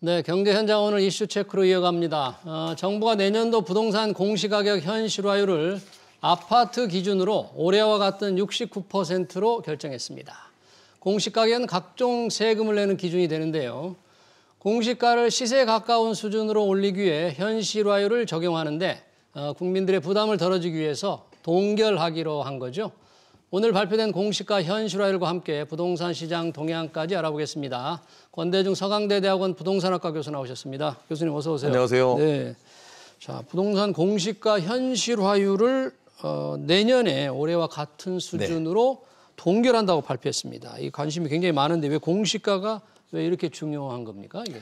네, 경제 현장 오늘 이슈 체크로 이어갑니다. 어, 정부가 내년도 부동산 공시가격 현실화율을 아파트 기준으로 올해와 같은 69%로 결정했습니다. 공시가격은 각종 세금을 내는 기준이 되는데요. 공시가를 시세에 가까운 수준으로 올리기 위해 현실화율을 적용하는데 어, 국민들의 부담을 덜어주기 위해서 동결하기로 한 거죠. 오늘 발표된 공시가 현실화율과 함께 부동산 시장 동향까지 알아보겠습니다. 권대중 서강대 대학원 부동산학과 교수 나오셨습니다. 교수님 어서 오세요. 안녕하세요. 네. 자, 부동산 공시가 현실화율을 어, 내년에 올해와 같은 네. 수준으로 네. 동결한다고 발표했습니다. 이 관심이 굉장히 많은데 왜 공시가가 왜 이렇게 중요한 겁니까? 이게?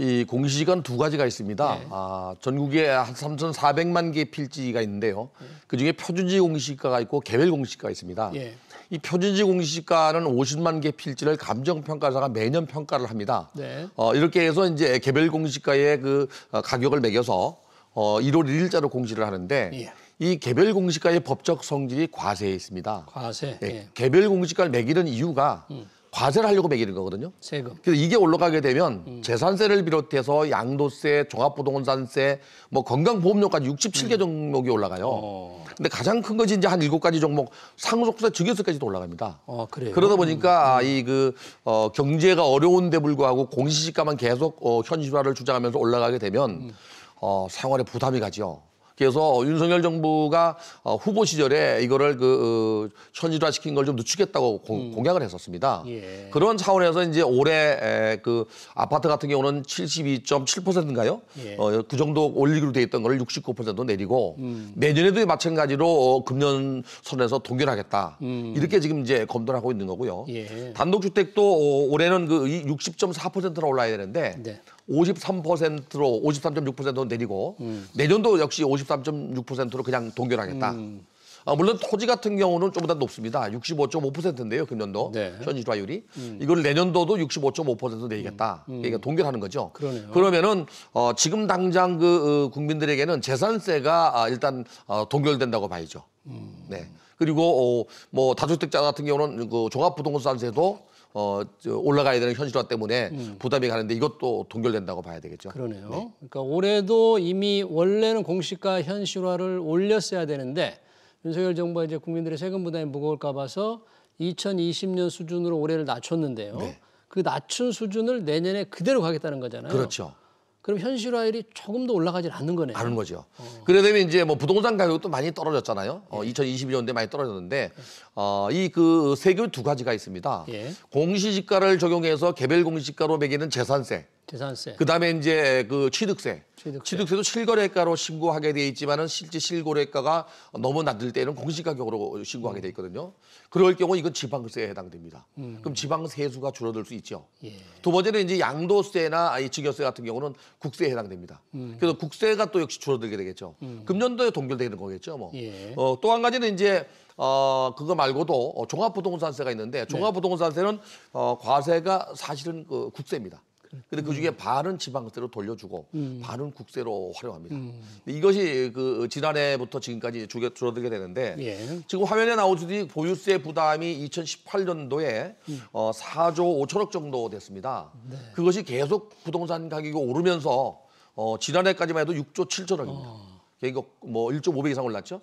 이공시지가는두 가지가 있습니다. 네. 아, 전국에 한 3,400만 개 필지가 있는데요. 네. 그중에 표준지 공시지가가 있고 개별 공시지가 있습니다. 네. 이 표준지 공시지가는 50만 개 필지를 감정평가사가 매년 평가를 합니다. 네. 어, 이렇게 해서 이제 개별 공시지가의 그 어, 가격을 매겨서 어, 1월 1일자로 공시를 하는데 예. 이 개별 공시가의 지 법적 성질이 과세에 있습니다. 과세. 예. 개별 공시가를 지 매기는 이유가 음. 과세를 하려고 매기는 거거든요. 세금. 그래서 이게 올라가게 되면 음. 재산세를 비롯해서 양도세, 종합부동산세, 뭐 건강보험료까지 67개 음. 종목이 올라가요. 어. 근데 가장 큰 것이 이제 한 7가지 종목 상속세, 증여세까지도 올라갑니다. 어, 그래요? 그러다 보니까 음. 이그 어, 경제가 어려운데 불구하고 공시지가만 계속 어, 현실화를 주장하면서 올라가게 되면 음. 어, 생활에 부담이 가죠. 그래서 윤석열 정부가 어, 후보 시절에 이거를 그 어, 현실화 시킨 걸 좀 늦추겠다고 고, 음. 공약을 했었습니다. 예. 그런 차원에서 이제 올해 에, 그 아파트 같은 경우는 72.7%인가요? 예. 어, 그 정도 올리기로 돼 있던 걸69% 내리고 음. 내년에도 마찬가지로 어, 금년 선에서 동결하겠다. 음. 이렇게 지금 이제 검토를 하고 있는 거고요. 예. 단독주택도 어, 올해는 그 60.4%로 올라야 되는데 네. 53%로 53.6%로 내리고 음. 내년도 역시 53.6%로 그냥 동결하겠다. 음. 아, 물론 토지 같은 경우는 좀 더 높습니다. 65.5%인데요, 금년도 네. 현지 주화율이 음. 이걸 내년도도 65.5% 내리겠다. 음. 음. 그러니까 동결하는 거죠. 그러네요. 그러면은 어, 지금 당장 그 어, 국민들에게는 재산세가 아, 일단 어, 동결된다고 봐야죠. 음. 네. 그리고 어, 뭐 다주택자 같은 경우는 그 종합부동산세도 어, 저 올라가야 되는 현실화 때문에 음. 부담이 가는데 이것도 동결된다고 봐야 되겠죠. 그러네요. 네. 그러니까 올해도 이미 원래는 공시가 현실화를 올렸어야 되는데 윤석열 정부가 이제 국민들의 세금 부담이 무거울까 봐서 2020년 수준으로 올해를 낮췄는데요. 네. 그 낮춘 수준을 내년에 그대로 가겠다는 거잖아요. 그렇죠. 그럼 현실화율이 조금 더 올라가질 않는 거네요. 않은 거죠. 어. 그래 되면 이제 뭐 부동산 가격도 많이 떨어졌잖아요. 어, 2 0 2 1년도에 많이 떨어졌는데 예. 어, 이 그 세금 두 가지가 있습니다. 예. 공시지가를 적용해서 개별 공시가로 지 매기는 재산세. 재산세. 그다음에 이제 그 취득세. 취득세. 취득세도 실거래가로 신고하게 돼 있지만은 실제 실거래가가 너무 낮을 때는 공시가격으로 신고하게 돼 있거든요. 그럴 경우 이건 지방세에 해당됩니다. 음. 그럼 지방세수가 줄어들 수 있죠. 예. 두 번째는 이제 양도세나 이 증여세 같은 경우는 국세에 해당됩니다. 음. 그래서 국세가 또 역시 줄어들게 되겠죠. 음. 금년도에 동결되는 거겠죠. 뭐. 예. 어, 또한 가지는 이제 어, 그거 말고도 어, 종합부동산세가 있는데 종합부동산세는 어, 과세가 사실은 그 국세입니다. 근데 그 중에 반은 지방세로 돌려주고 음. 반은 국세로 활용합니다. 음. 이것이 그 지난해부터 지금까지 줄어들게 되는데 예. 지금 화면에 나오듯이 보유세 부담이 2018년도에 음. 어, 4조 5천억 정도 됐습니다. 네. 그것이 계속 부동산 가격이 오르면서 어, 지난해까지만 해도 6조 7천억입니다. 어. 그러니까 뭐 1.5배 이상 올랐죠.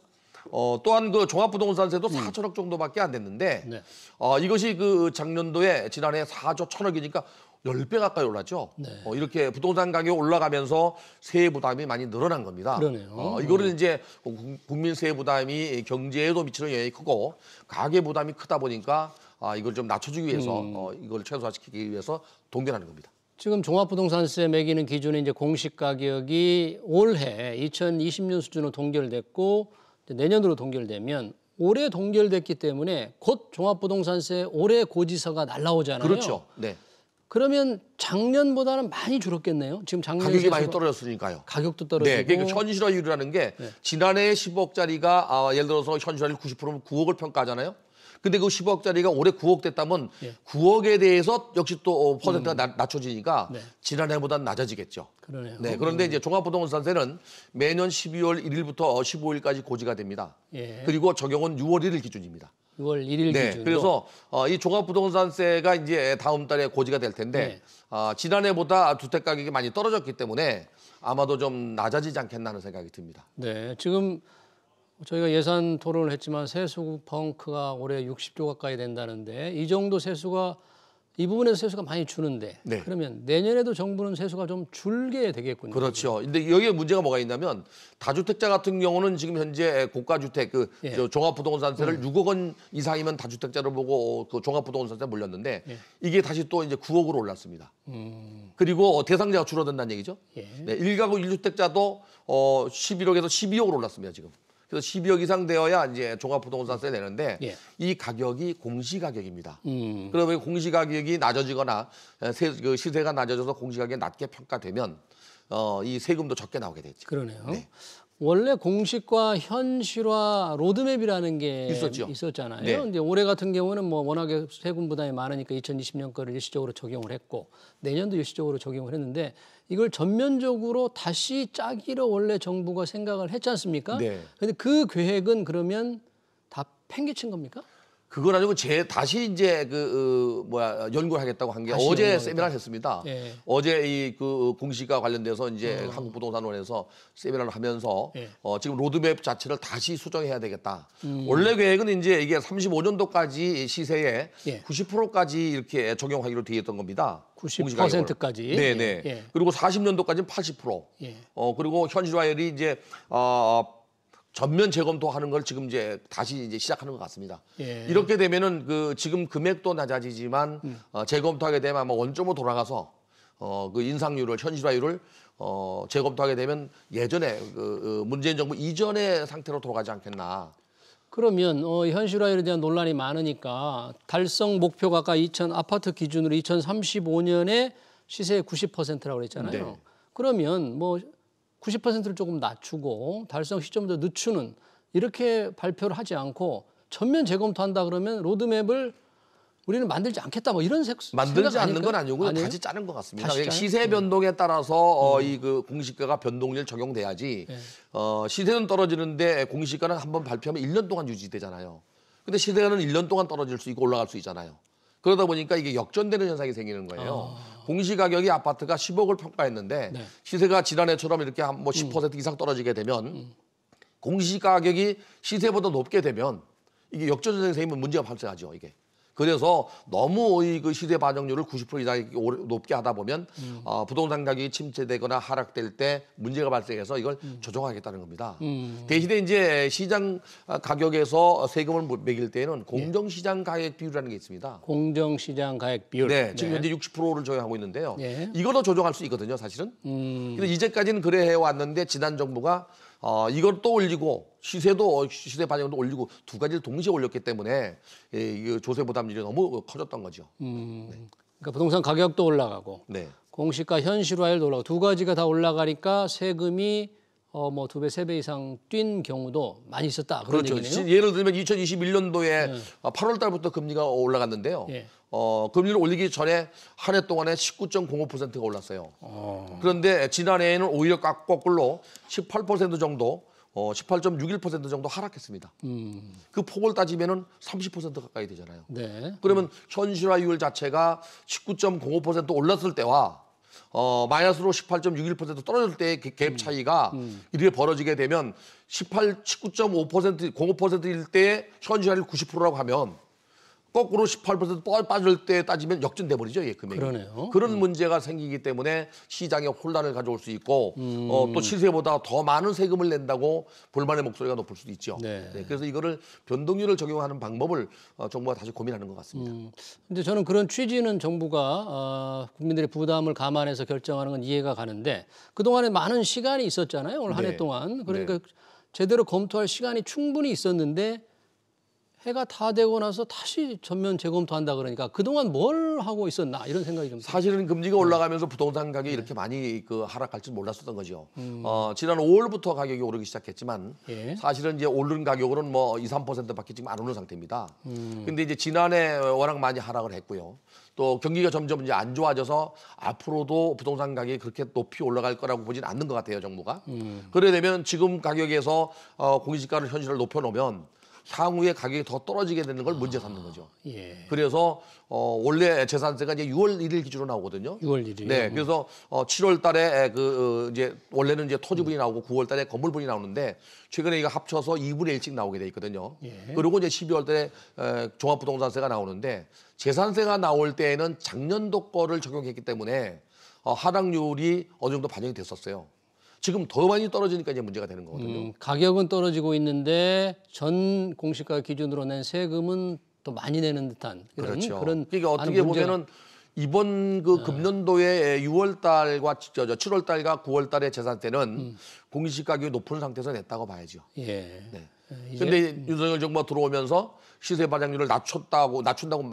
어, 또한 그 종합부동산세도 4천억 음. 정도밖에 안 됐는데 네. 어, 이것이 그 작년도에 지난해 4조 1 천억이니까 열배 가까이 올랐죠. 네. 어, 이렇게 부동산 가격이 올라가면서 세해 부담이 많이 늘어난 겁니다. 그러네요. 어, 이거를 음. 이제 국민 세해 부담이 경제에도 미치는 영향이 크고 가계 부담이 크다 보니까 아, 이걸 좀 낮춰주기 위해서 음. 어, 이걸 최소화시키기 위해서 동결하는 겁니다. 지금 종합부동산세 매기는 기준의 이제 공시 가격이 올해 2020년 수준으로 동결됐고 내년으로 동결되면 올해 동결됐기 때문에 곧 종합부동산세 올해 고지서가 날라오잖아요. 그렇죠. 네. 그러면 작년보다는 많이 줄었겠네요. 지금 작년 가격이 많이 떨어졌으니까요. 가격도 떨어지고. 네, 그러니까 현실화율이라는 게 네. 지난해 10억짜리가 아, 예를 들어서 현실화율 90%면 9억을 평가하잖아요. 근데 그 10억짜리가 올해 9억 됐다면 예. 9억에 대해서 역시 또 어, 퍼센트가 음. 낮, 낮춰지니까 네. 지난해보다는 낮아지겠죠. 그러네요. 네, 음. 그런데 음. 이제 종합부동산세는 매년 12월 1일부터 15일까지 고지가 됩니다. 예. 그리고 적용은 6월 1일 기준입니다. 6월 1일 네, 기준으 그래서 어, 이 종합부동산세가 이제 다음 달에 고지가 될 텐데 네. 어, 지난해보다 주택 가격이 많이 떨어졌기 때문에 아마도 좀 낮아지지 않겠나 하는 생각이 듭니다. 네, 지금 저희가 예산 토론을 했지만 세수 펑크가 올해 60조 가까이 된다는데 이 정도 세수가 이 부분에서 세수가 많이 주는데 네. 그러면 내년에도 정부는 세수가 좀 줄게 되겠군요. 그렇죠. 근데 여기에 문제가 뭐가 있냐면 다주택자 같은 경우는 지금 현재 고가주택 그 예. 종합부동산세를 음. 6억 원 이상이면 다주택자를 보고 그 종합부동산세 몰렸는데 예. 이게 다시 또 이제 9억으로 올랐습니다. 음. 그리고 어, 대상자가 줄어든다는 얘기죠. 예. 네, 1가구 1주택자도 어 11억에서 12억으로 올랐습니다, 지금. 그래서 12억 이상 되어야 이제 종합부동산세 내는데 예. 이 가격이 공시 가격입니다. 음. 그러면 공시 가격이 낮아지거나 세, 그 시세가 낮아져서 공시 가격이 낮게 평가되면 어, 이 세금도 적게 나오게 되죠. 그러네요. 네. 원래 공식과 현실화 로드맵이라는 게 있었죠. 있었잖아요. 네. 근데 올해 같은 경우는 뭐 워낙에 세금 부담이 많으니까 2020년 거를 일시적으로 적용을 했고 내년도 일시적으로 적용을 했는데 이걸 전면적으로 다시 짜기로 원래 정부가 생각을 했지 않습니까? 네. 근데 그 계획은 그러면 다 팽개친 겁니까? 그걸 가지고 제 다시 이제 그 어, 뭐야 연구를 하겠다고 한 게 어제 세미나를 했습니다. 예. 어제 이그 어, 공시가 관련돼서 이제 음. 한국부동산원에서 세미나를 하면서 예. 어, 지금 로드맵 자체를 다시 수정해야 되겠다. 음. 원래 계획은 이제 이게 35년도까지 시세에 예. 90%까지 이렇게 적용하기로 되어 있던 겁니다. 90%까지. 네네. 예. 예. 그리고 40년도까지는 80%. 예. 어 그리고 현실화율이 이제 어 전면 재검토 하는 걸 지금 이제 다시 이제 시작하는 것 같습니다. 예. 이렇게 되면은 그 지금 금액도 낮아지지만 음. 어, 재검토하게 되면 아마 원점으로 돌아가서 어, 그 인상률을 현실화율을 어, 재검토하게 되면 예전에 그, 그 문재인 정부 이전의 상태로 돌아가지 않겠나. 그러면 어, 현실화율에 대한 논란이 많으니까 달성 목표가 아까 2000 아파트 기준으로 2035년에 시세 90%라고 그랬잖아요. 네. 그러면 뭐 90%를 조금 낮추고 달성 시점도 늦추는 이렇게 발표를 하지 않고 전면 재검토한다 그러면 로드맵을 우리는 만들지 않겠다 뭐 이런 색, 만들지 않는 건 아니고 아니에요? 다시 짜는 것 같습니다. 그러니까 시세 음. 변동에 따라서 어, 음. 어, 이그 공시가가 변동률 적용돼야지 네. 어, 시세는 떨어지는데 공시가는 한번 발표하면 1년 동안 유지되잖아요. 근데 시세는 1년 동안 떨어질 수 있고 올라갈 수 있잖아요. 그러다 보니까 이게 역전되는 현상이 생기는 거예요. 아. 공시 가격이 아파트가 10억을 평가했는데 네. 시세가 지난해처럼 이렇게 한 뭐 10% 음. 이상 떨어지게 되면 음. 공시 가격이 시세보다 높게 되면 이게 역전되는 생기면 문제가 발생하죠. 이게. 그래서 너무 그 시세 반영률을 90% 이상 높게 하다 보면 음. 어, 부동산 가격이 침체되거나 하락될 때 문제가 발생해서 이걸 음. 조정하겠다는 겁니다. 음. 대신에 이제 시장 어, 가격에서 세금을 뭐 매길 때에는 공정시장 가액 비율이라는 게 있습니다. 공정시장 가액 비율. 네, 지금 네. 현재 60%를 조정하고 있는데요. 네. 이거도 조정할 수 있거든요, 사실은. 음. 근데 이제까지는 그래 해왔는데 지난 정부가 어, 이걸 또 올리고 시세도 어, 시세 반영도 올리고 두 가지를 동시에 올렸기 때문에 예, 조세 부담률이 너무 커졌던 거죠. 음, 네. 그러니까 부동산 가격도 올라가고 네. 공시가 현실화율도 올라가고 두 가지가 다 올라가니까 세금이 어, 뭐두 배, 세 배 이상 뛴 경우도 많이 있었다. 그런 그렇죠. 얘기네요. 예를 들면 2021년도에 네. 8월 달부터 금리가 올라갔는데요. 네. 어, 금리를 올리기 전에 한 해 동안에 19.05%가 올랐어요. 어. 그런데 지난해에는 오히려 거꾸로 18% 정도, 어, 18.61% 정도 하락했습니다. 음. 그 폭을 따지면은 30% 가까이 되잖아요. 네. 그러면 음. 현실화율 자체가 19.05% 올랐을 때와 어, 마이너스로 18.61% 떨어질 때의 갭 음. 차이가 음. 이렇게 벌어지게 되면 18, 19.5% 05%일 때 현실화율 90%라고 하면 거꾸로 18% 빠질 때 따지면 역전돼 버리죠, 예, 금액이. 그러네요. 그런 음. 문제가 생기기 때문에 시장에 혼란을 가져올 수 있고 음. 어, 또 시세보다 더 많은 세금을 낸다고 불만의 목소리가 높을 수도 있죠. 네. 네. 그래서 이거를 변동률을 적용하는 방법을 어, 정부가 다시 고민하는 것 같습니다. 음. 근데 저는 그런 취지는 정부가 어, 국민들의 부담을 감안해서 결정하는 건 이해가 가는데 그동안에 많은 시간이 있었잖아요. 오늘 네. 한해 동안. 그러니까 네. 제대로 검토할 시간이 충분히 있었는데 해가 다 되고 나서 다시 전면 재검토한다 그러니까 그동안 뭘 하고 있었나 이런 생각이 좀 사실은 금리가 네. 올라가면서 부동산 가격이 네. 이렇게 많이 그 하락할 줄 몰랐었던 거죠. 음. 어, 지난 5월부터 가격이 오르기 시작했지만 예. 사실은 이제 오른 가격으로는 뭐 2, 3%밖에 지금 안 오는 상태입니다. 음. 근데 이제 지난해 워낙 많이 하락을 했고요. 또 경기가 점점 이제 안 좋아져서 앞으로도 부동산 가격이 그렇게 높이 올라갈 거라고 보진 않는 것 같아요 정부가. 음. 그래 되면 지금 가격에서 어, 공시가를 현실을 높여놓으면 향후에 가격이 더 떨어지게 되는 걸 문제 삼는 거죠. 아, 예. 그래서 어 원래 재산세가 이제 6월 1일 기준으로 나오거든요. 6월 1일. 네. 그래서 어 7월 달에 그 어, 이제 원래는 이제 토지분이 나오고 9월 달에 건물분이 나오는데 최근에 이거 합쳐서 2분의 1씩 나오게 돼 있거든요. 예. 그리고 이제 12월 달에 종합부동산세가 나오는데 재산세가 나올 때에는 작년도 거를 적용했기 때문에 어, 하락률이 어느 정도 반영이 됐었어요. 지금 더 많이 떨어지니까 이제 문제가 되는 거거든요. 음, 가격은 떨어지고 있는데 전 공시가 기준으로 낸 세금은 더 많이 내는 듯한 그런 그렇죠. 그런 그러니까 어떻게 보면은 이번 그 네. 금년도에 6월 달과 7월 달과 9월 달의 재산때는 음. 공시 가격이 높은 상태에서 냈다고 봐야죠. 예. 네. 예, 근데 음. 윤석열 정부가 들어오면서 시세 반영률을 낮췄다고 낮춘다고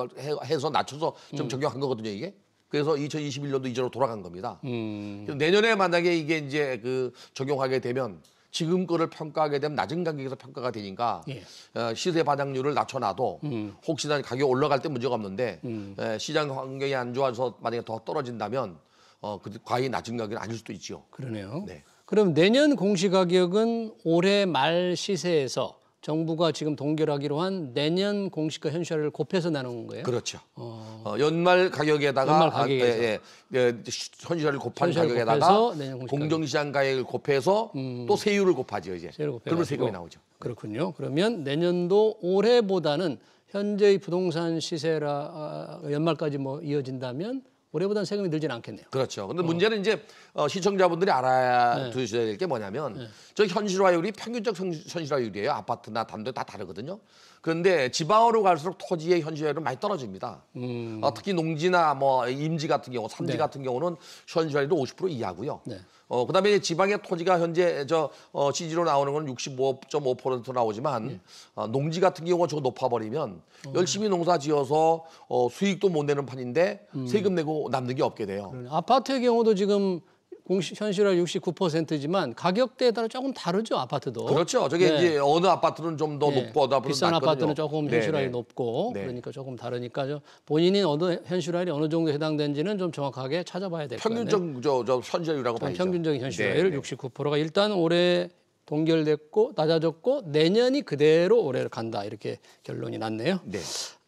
해서 낮춰서 좀 음. 적용한 거거든요, 이게. 그래서 2021년도 이전으로 돌아간 겁니다. 음. 내년에 만약에 이게 이제 그 적용하게 되면 지금 거를 평가하게 되면 낮은 가격에서 평가가 되니까 예. 어, 시세 반영률을 낮춰놔도 음. 혹시나 가격 올라갈 때 문제가 없는데 음. 예, 시장 환경이 안 좋아서 만약에 더 떨어진다면 어, 그 과히 낮은 가격은 아닐 수도 있죠. 그러네요. 네. 그럼 내년 공시 가격은 올해 말 시세에서 정부가 지금 동결하기로 한 내년 공시가 현실화를 곱해서 나누는 거예요. 그렇죠. 어... 어, 연말 가격에다가 연말 가격에서. 아, 예, 예, 예, 현실화를 곱한 가격에다가 공정시장 가격을 곱해서 음... 또 세율을 곱하죠 이제. 세율을 그러면 세금이 나오죠. 예. 그렇군요. 그러면 내년도 올해보다는 현재의 부동산 시세라 아, 연말까지 뭐 이어진다면 올해보다는 세금이 늘진 않겠네요. 그렇죠. 근데 어. 문제는 이제 어, 시청자분들이 알아야 두셔야 네. 될게 뭐냐면 네. 저 현실화율이 평균적 현실화율이에요. 아파트나 단독 다 다르거든요. 그런데 지방으로 갈수록 토지의 현실화율은 많이 떨어집니다. 음. 어, 특히 농지나 뭐 임지 같은 경우, 삼지 네. 같은 경우는 현실화율이 50% 이하고요. 네. 어, 그다음에 지방의 토지가 현재 저 어, 지지로 나오는 건 65.5% 나오지만 예. 어, 농지 같은 경우가 저 높아버리면 어. 열심히 농사 지어서 어, 수익도 못 내는 판인데 음. 세금 내고 남는 게 없게 돼요. 그러네. 아파트의 경우도 지금 공시, 현실화 69%지만 가격대에 따라 조금 다르죠 아파트도. 그렇죠. 저게 네. 이제 어느 아파트는 좀더 네. 높고 어느 아파트는 비싼 낮 아파트는 조금 네, 현실화율이 네. 높고 그러니까 조금 다르니까 본인이 어느 현실화율이 어느 정도 해당되는지는 좀 정확하게 찾아봐야 될 것 같네요. 평균적 저, 현실화율이라고 봐야죠. 평균적인 현실화율 네. 69%가 일단 올해 동결됐고 낮아졌고 내년이 그대로 올해를 간다 이렇게 결론이 났네요. 네.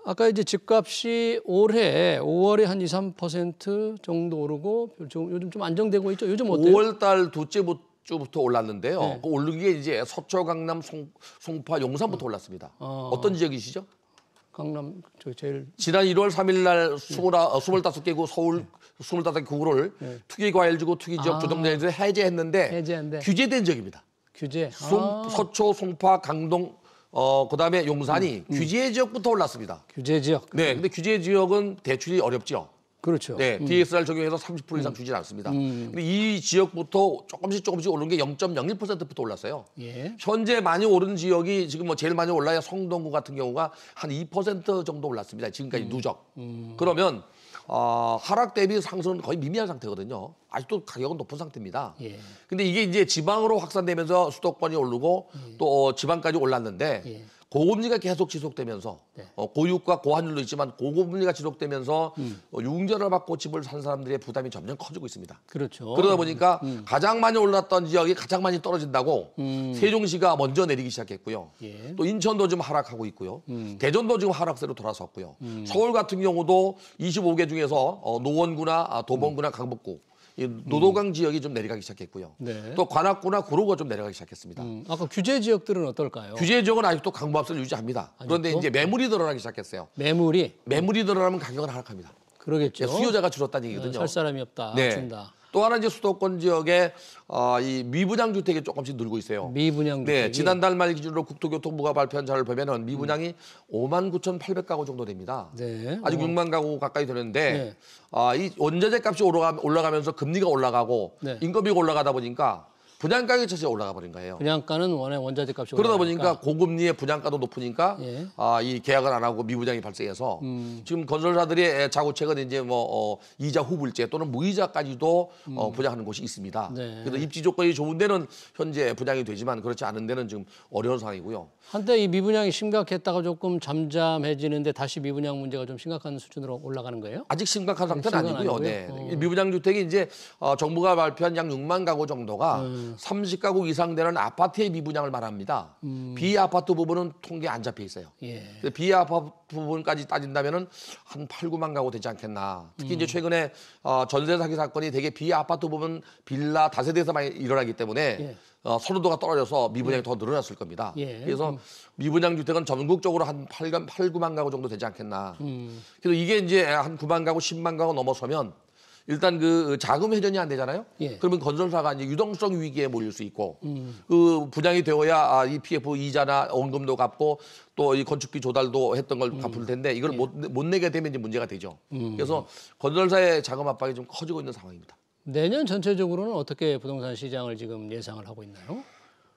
아까 이제 집값이 올해 5월에 한 2, 3% 정도 오르고 요즘 좀 안정되고 있죠. 요즘 어때요? 5월 달 둘째 주부터 올랐는데요. 네. 그 오른 게 이제 서초, 강남, 송, 파 용산부터 어. 올랐습니다. 어. 어떤 지역이시죠? 강남 저 제일 지난 1월 3일 날 스물아 어, 다섯 개구 서울 네. 스물다섯 개 구를 네. 투기 과일 지구 투기 지역 아. 조정 내에서 해제했는데 해제한데. 규제된 지역입니다. 규제. 송, 아. 서초, 송파, 강동, 어, 그 다음에 용산이 음, 음. 규제 지역부터 올랐습니다. 규제 지역. 네, 근데 규제 지역은 대출이 어렵죠. 그렇죠. 네, 음. DSR 적용해서 30% 이상 음. 주진 않습니다. 음. 근데 이 지역부터 조금씩 조금씩 오른 게 0.01%부터 올랐어요. 예. 현재 많이 오른 지역이 지금 뭐 제일 많이 올라야 성동구 같은 경우가 한 2% 정도 올랐습니다. 지금까지 누적. 그러면 어, 하락 대비 상승은 거의 미미한 상태거든요. 아직도 가격은 높은 상태입니다. 예. 근데 이게 이제 지방으로 확산되면서 수도권이 오르고 예. 또 어, 지방까지 올랐는데 예. 고금리가 계속 지속되면서 네. 어, 고유가 고환율로 있지만 고금리가 지속되면서 음. 어, 융자를 받고 집을 산 사람들의 부담이 점점 커지고 있습니다. 그렇죠. 그러다 보니까 음. 음. 가장 많이 올랐던 지역이 가장 많이 떨어진다고 음. 세종시가 먼저 내리기 시작했고요. 예. 또 인천도 좀 하락하고 있고요. 음. 대전도 지금 하락세로 돌아섰고요. 음. 서울 같은 경우도 25개 중에서 어, 노원구나 아, 도봉구나 강북구 이 노도강 음. 지역이 좀 내려가기 시작했고요. 네. 또 관악구나 구로가 좀 내려가기 시작했습니다. 음. 아까 규제 지역들은 어떨까요? 규제 지역은 아직도 강보합세를 유지합니다. 아직도? 그런데 이제 매물이 늘어나기 시작했어요. 매물이? 매물이 늘어나면 가격은 하락합니다. 그러겠죠. 예, 수요자가 줄었다는 얘기거든요. 살 사람이 없다. 네. 준다. 또 하나 이제 수도권 지역에 어, 이 미분양 주택이 조금씩 늘고 있어요. 미분양 주택. 네, 지난달 말 기준으로 국토교통부가 네. 발표한 자료를 보면은 미분양이 음. 5만 9,800가구 정도 됩니다. 네. 아직 어. 6만 가구 가까이 되는데 네. 아, 이 원자재 값이 올라가, 올라가면서 금리가 올라가고 네. 인건비가 올라가다 보니까 분양가격이 자체 올라가 버린 거예요. 분양가는 원래 원자재 값이 그러다 보니까 고금리에 분양가도 높으니까 예. 아, 이 계약을 안 하고 미분양이 발생해서 음. 지금 건설사들의 자구책은 이제 뭐 어, 이자 후불제 또는 무이자까지도 어, 음. 어, 분양하는 곳이 있습니다. 네. 그래서 입지 조건이 좋은 데는 현재 분양이 되지만 그렇지 않은 데는 지금 어려운 상황이고요. 한때 이 미분양이 심각했다가 조금 잠잠해지는데 다시 미분양 문제가 좀 심각한 수준으로 올라가는 거예요? 아직 심각한 상태는 아니고요. 아니고요. 네. 어. 미분양 주택이 이제 어, 정부가 발표한 약 6만 가구 정도가 음. 음. 30가구 이상 되는 아파트의 미분양을 말합니다. 음. 비아파트 부분은 통계 안 잡혀 있어요. 예. 비아파트 부분까지 따진다면한 8, 9만 가구 되지 않겠나. 특히 음. 이제 최근에 어, 전세 사기 사건이 되게 비아파트 부분 빌라 다세대에서 많이 일어나기 때문에 예. 어, 선호도가 떨어져서 미분양이 예. 더 늘어났을 겁니다. 예. 그래서 음. 미분양 주택은 전국적으로 한 8, 8 9만 가구 정도 되지 않겠나. 음. 그래서 이게 이제 한 9만 가구, 10만 가구 넘어서면 일단 그 자금 회전이 안 되잖아요. 예. 그러면 건설사가 이제 유동성 위기에 몰릴 수 있고 음. 그 분양이 되어야 아, 이 PF 이자나 원금도 갚고 또 이 건축비 조달도 했던 걸 음. 갚을 텐데 이걸 예. 못, 못 내게 되면 이제 문제가 되죠. 음. 그래서 건설사의 자금 압박이 좀 커지고 있는 상황입니다. 내년 전체적으로는 어떻게 부동산 시장을 지금 예상을 하고 있나요?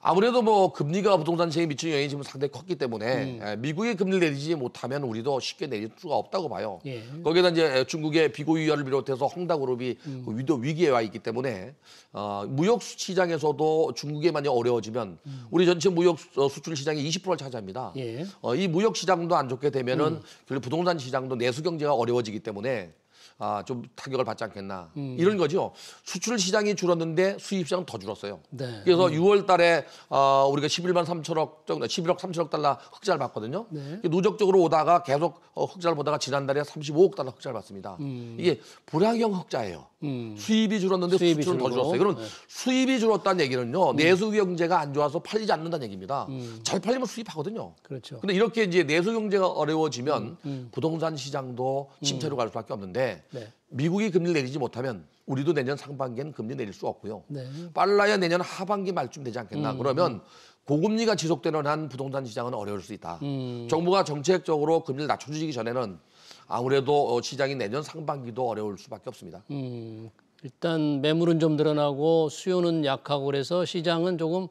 아무래도 뭐 금리가 부동산 시장에 미치는 영향이 지금 상당히 컸기 때문에 음. 예, 미국이 금리를 내리지 못하면 우리도 쉽게 내릴 수가 없다고 봐요. 예. 거기에다 이제 중국의 비고유화를 비롯해서 헝다그룹이 음. 그 위도 위기에 와 있기 때문에 어, 무역 시장에서도 중국에 만약 어려워지면 음. 우리 전체 무역 어, 수출 시장의 20%를 차지합니다. 예. 어, 이 무역 시장도 안 좋게 되면은 음. 그리고 부동산 시장도 내수 경제가 어려워지기 때문에 아, 좀 타격을 받지 않겠나 음. 이런 거죠. 수출 시장이 줄었는데 수입 시장은 더 줄었어요. 네. 그래서 음. 6월달에 어, 우리가 11만 3천억 정도, 11억 3천억 달러 흑자를 봤거든요. 네. 누적적으로 오다가 계속 어, 흑자를 보다가 지난달에 35억 달러 흑자를 봤습니다. 음. 이게 불황형 흑자예요. 음. 수입이 줄었는데 수입이 수출은 줄고. 더 줄었어요. 그럼 네. 수입이 줄었다는 얘기는요 음. 내수 경제가 안 좋아서 팔리지 않는다는 얘기입니다. 음. 잘 팔리면 수입하거든요. 그렇죠. 근데 이렇게 이제 내수 경제가 어려워지면 부동산 시장도 침체로 갈 수밖에 없는데. 네. 미국이 금리를 내리지 못하면 우리도 내년 상반기엔 금리 내릴 수 없고요. 네. 빨라야 내년 하반기 말쯤 되지 않겠나. 음, 그러면 음. 고금리가 지속되는 한 부동산 시장은 어려울 수 있다. 음. 정부가 정책적으로 금리를 낮춰주기 전에는 아무래도 어, 시장이 내년 상반기도 어려울 수밖에 없습니다. 음. 일단 매물은 좀 늘어나고 수요는 약하고 그래서 시장은 조금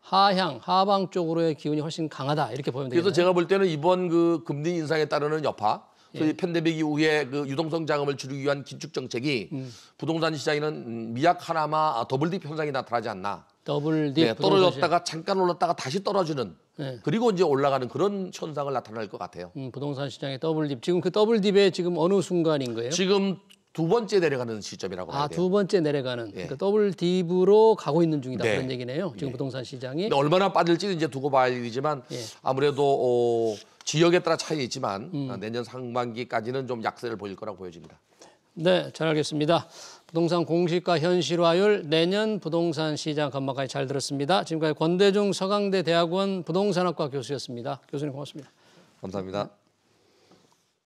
하향, 하방 쪽으로의 기운이 훨씬 강하다 이렇게 보면 되겠요 그래서 제가 볼 때는 이번 그 금리 인상에 따르는 여파 예. 소위 팬데믹 이후에 그 유동성 자금을 줄이기 위한 긴축 정책이 음. 부동산 시장에는 미약 하나마 더블 딥 현상이 나타나지 않나. 더블 딥 네, 떨어졌다가 잠깐 올랐다가 다시 떨어지는 네. 그리고 이제 올라가는 그런 현상을 나타낼 것 같아요. 음, 부동산 시장의 더블 딥. 지금 그 더블 딥의 지금 어느 순간인 거예요? 지금 두 번째 내려가는 시점이라고 아, 두 번째 내려가는. 예. 그러니까 더블 딥으로 가고 있는 중이다 네. 그런 얘기네요. 지금 예. 부동산 시장이. 얼마나 빠질지는 이제 두고 봐야 되이지만 예. 아무래도 어, 지역에 따라 차이 있지만 음. 아, 내년 상반기까지는 좀 약세를 보일 거라고 보여집니다. 네, 잘 알겠습니다. 부동산 공시가 현실화율 내년 부동산 시장 간만까지 잘 들었습니다. 지금까지 권대중 서강대 대학원 부동산학과 교수였습니다. 교수님 고맙습니다. 감사합니다.